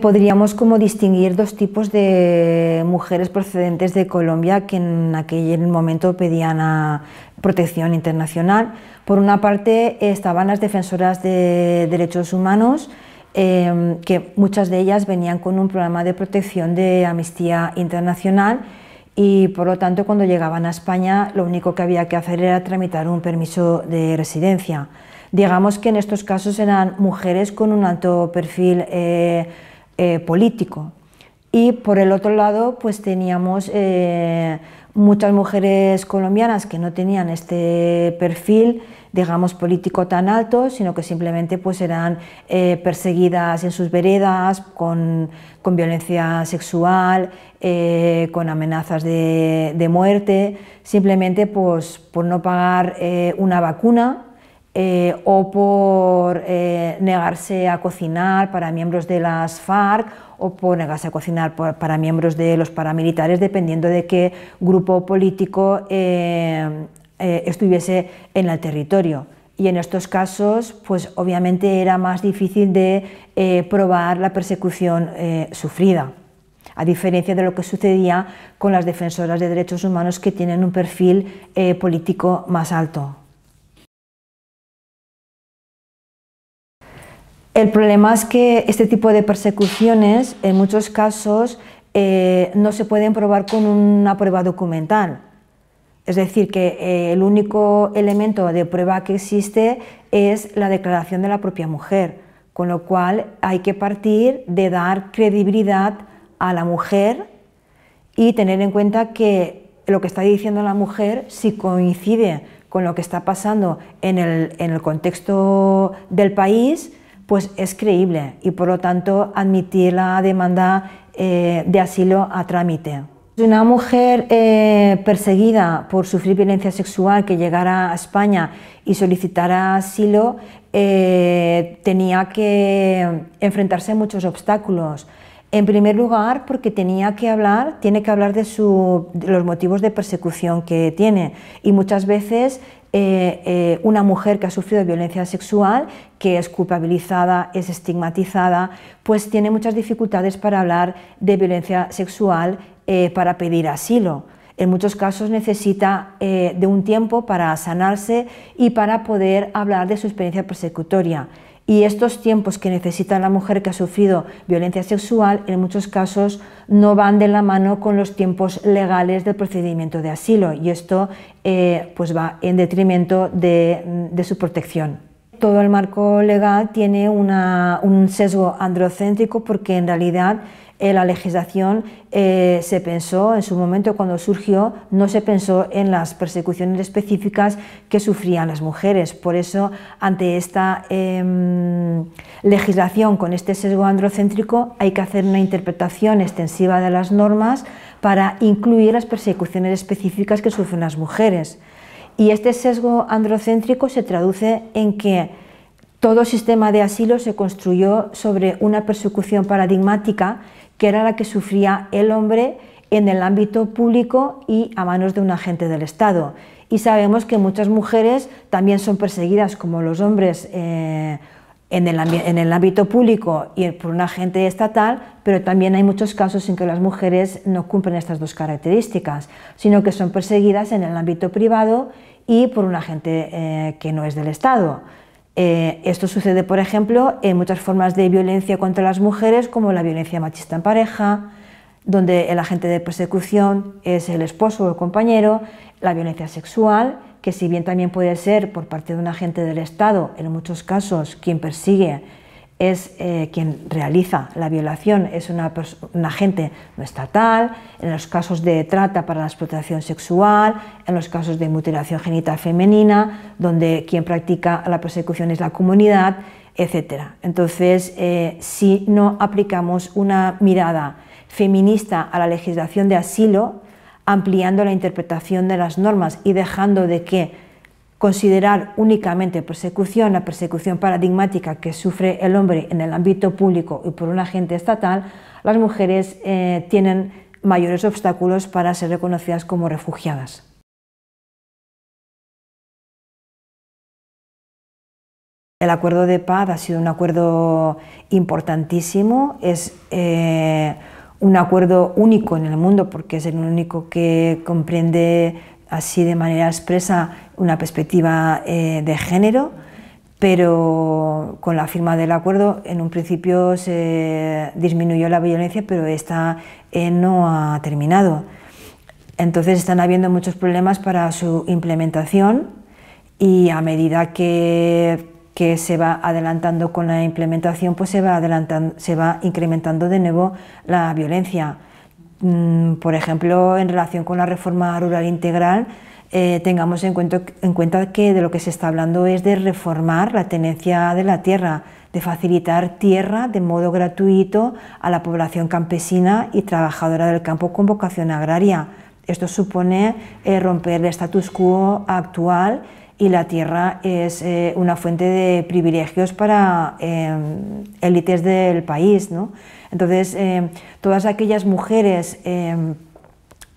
Podríamos como distinguir dos tipos de mujeres procedentes de Colombia que en aquel momento pedían a protección internacional. Por una parte estaban las defensoras de derechos humanos, em, que muchas de ellas venían con un programa de protección de Amnistía Internacional y por lo tanto cuando llegaban a España lo único que había que hacer era tramitar un permiso de residencia. Digamos que en estos casos eran mujeres con un alto perfil eh, eh, político. Y por el otro lado, pues teníamos eh, muchas mujeres colombianas que no tenían este perfil, digamos, político tan alto, sino que simplemente pues eran eh, perseguidas en sus veredas con, violencia sexual, con amenazas de, de, muerte, simplemente pues por no pagar una vacuna eh, o por eh, negarse a cocinar para miembros de las FARC o por negarse a cocinar para miembros de los paramilitares, dependiendo de qué grupo político eh, estuviese en el territorio. Y en estos casos, pues obviamente era más difícil de probar la persecución sufrida a diferencia de lo que sucedía con las defensoras de derechos humanos que tienen un perfil político más alto. El problema es que este tipo de persecuciones, en muchos casos, eh, no se pueden probar con una prueba documental. Es decir, que eh, el único elemento de prueba que existe es la declaración de la propia mujer, con lo cual hay que partir de dar credibilidad a la mujer y tener en cuenta que lo que está diciendo la mujer, si coincide con lo que está pasando en el contexto del país, pues es creíble y por lo tanto admitir la demanda eh, de asilo a trámite. Una mujer eh, perseguida por sufrir violencia sexual que llegara a España y solicitara asilo eh, tenía que enfrentarse a muchos obstáculos. En primer lugar, porque tenía que hablar, tiene que hablar de, de los motivos de persecución que tiene y muchas veces eh, eh, una mujer que ha sufrido violencia sexual, que es culpabilizada, es estigmatizada, pues tiene muchas dificultades para hablar de violencia sexual, eh, para pedir asilo. En muchos casos necesita de un tiempo para sanarse y para poder hablar de su experiencia persecutoria. Y estos tiempos que necesita la mujer que ha sufrido violencia sexual en muchos casos no van de la mano con los tiempos legales del procedimiento de asilo y esto eh, pues va en detrimento mm, de, su protección todo el marco legal tiene un sesgo androcéntrico porque en realidad eh, la legislación eh, se pensó en su momento cuando surgió, no se pensó en las persecuciones específicas que sufrían las mujeres. Por eso, ante esta em, legislación con este sesgo androcéntrico, hay que hacer una interpretación extensiva de las normas para incluir las persecuciones específicas que sufren las mujeres. Y este sesgo androcéntrico se traduce en que todo sistema de asilo se construyó sobre una persecución paradigmática que era la que sufría el hombre en el ámbito público y a manos de un agente del Estado. Y sabemos que muchas mujeres también son perseguidas como los hombres eh, en, el, ámbito público y por un agente estatal, pero también hay muchos casos en que las mujeres no cumplen estas dos características, sino que son perseguidas en el ámbito privado y por un agente eh, que no es del Estado. Eh, esto sucede, por ejemplo, en muchas formas de violencia contra las mujeres, como la violencia machista en pareja, donde el agente de persecución es el esposo o el compañero, la violencia sexual, que si bien también puede ser por parte de un agente del Estado, en muchos casos quien persigue es eh, quien realiza la violación, es una un agente no estatal, en los casos de trata para la explotación sexual, en los casos de mutilación genital femenina, donde quien practica la persecución es la comunidad, etc. Entonces, eh, si no aplicamos una mirada feminista a la legislación de asilo, ampliando la interpretación de las normas y dejando de que considerar únicamente persecución la persecución paradigmática que sufre el hombre en el ámbito público y por un agente estatal, las mujeres eh, tienen mayores obstáculos para ser reconocidas como refugiadas. El acuerdo de paz ha sido un acuerdo importantísimo, es eh, un acuerdo único en el mundo porque es el único que comprende así de manera expresa una perspectiva eh, de género, pero con la firma del acuerdo en un principio se disminuyó la violencia, pero esta eh, no ha terminado. Entonces están habiendo muchos problemas para su implementación y a medida que, se va adelantando con la implementación, pues se va incrementando de nuevo la violencia. Mm, por ejemplo, en relación con la reforma rural integral, eh, tengamos en cuenta, que de lo que se está hablando es de reformar la tenencia de la tierra, de facilitar tierra de modo gratuito a la población campesina y trabajadora del campo con vocación agraria. Esto supone eh, romper el status quo actual y la tierra es eh, una fuente de privilegios para eh, élites del país. Entonces, eh, todas aquellas mujeres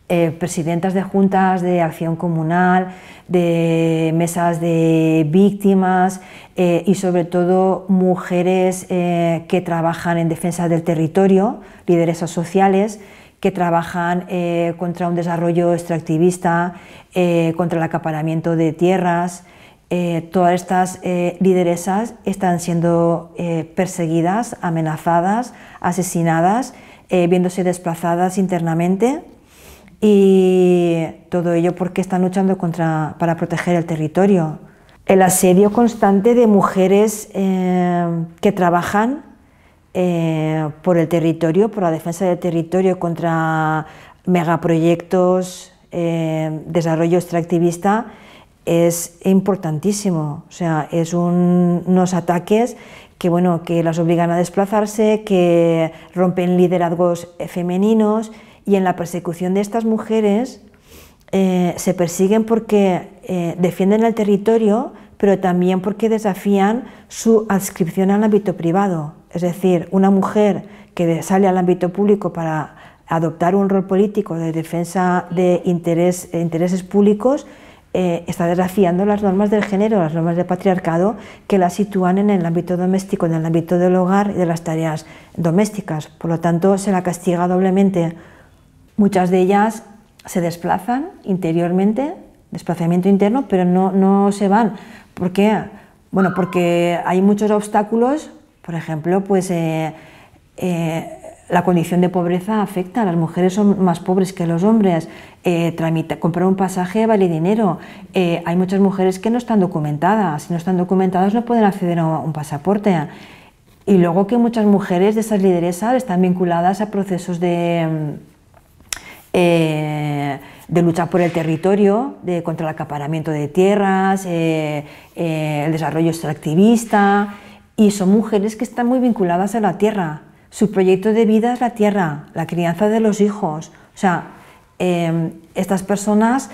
eh, presidentas de juntas de acción comunal, de mesas de víctimas eh, y sobre todo mujeres eh, que trabajan en defensa del territorio, lideresas sociales que trabajan contra un desarrollo extractivista, contra el acaparamiento de tierras. todas estas lideresas están siendo perseguidas, amenazadas, asesinadas, viéndose desplazadas internamente y todo ello porque están luchando contra, para proteger el territorio. El asedio constante de mujeres eh, que trabajan eh, por el territorio, por la defensa del territorio contra megaproyectos, eh, desarrollo extractivista, es importantísimo. O sea, es unos ataques que, bueno, que las obligan a desplazarse, que rompen liderazgos femeninos y en la persecución de estas mujeres eh, se persiguen porque eh, defienden el territorio, pero también porque desafían su adscripción al ámbito privado. Es decir, una mujer que sale al ámbito público para adoptar un rol político de defensa de eh, intereses públicos, está desafiando las normas del género, las normas del patriarcado, que la sitúan en el ámbito doméstico, en el ámbito del hogar y de las tareas domésticas. Por lo tanto, se la castiga doblemente Muchas de ellas se desplazan interiormente, desplazamiento interno, pero no, se van. ¿Por qué? Bueno, porque hay muchos obstáculos, por ejemplo, pues eh, eh, la condición de pobreza afecta, las mujeres son más pobres que los hombres, eh, comprar un pasaje vale dinero, hay muchas mujeres que no están documentadas, si no están documentadas no pueden acceder a un pasaporte. Y luego que muchas mujeres de esas lideresas están vinculadas a procesos de eh, de luchar por el territorio, contra el acaparamiento de tierras, eh, eh, el desarrollo extractivista, y son mujeres que están muy vinculadas a la tierra. Su proyecto de vida es la tierra, la crianza de los hijos. O sea, em, estas personas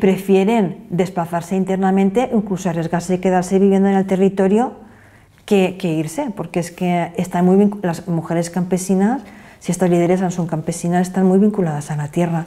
prefieren desplazarse internamente, incluso arriesgarse y quedarse viviendo en el territorio que, que irse, porque es que están muy las mujeres campesinas si estas lideresas son campesinas, están muy vinculadas a la tierra,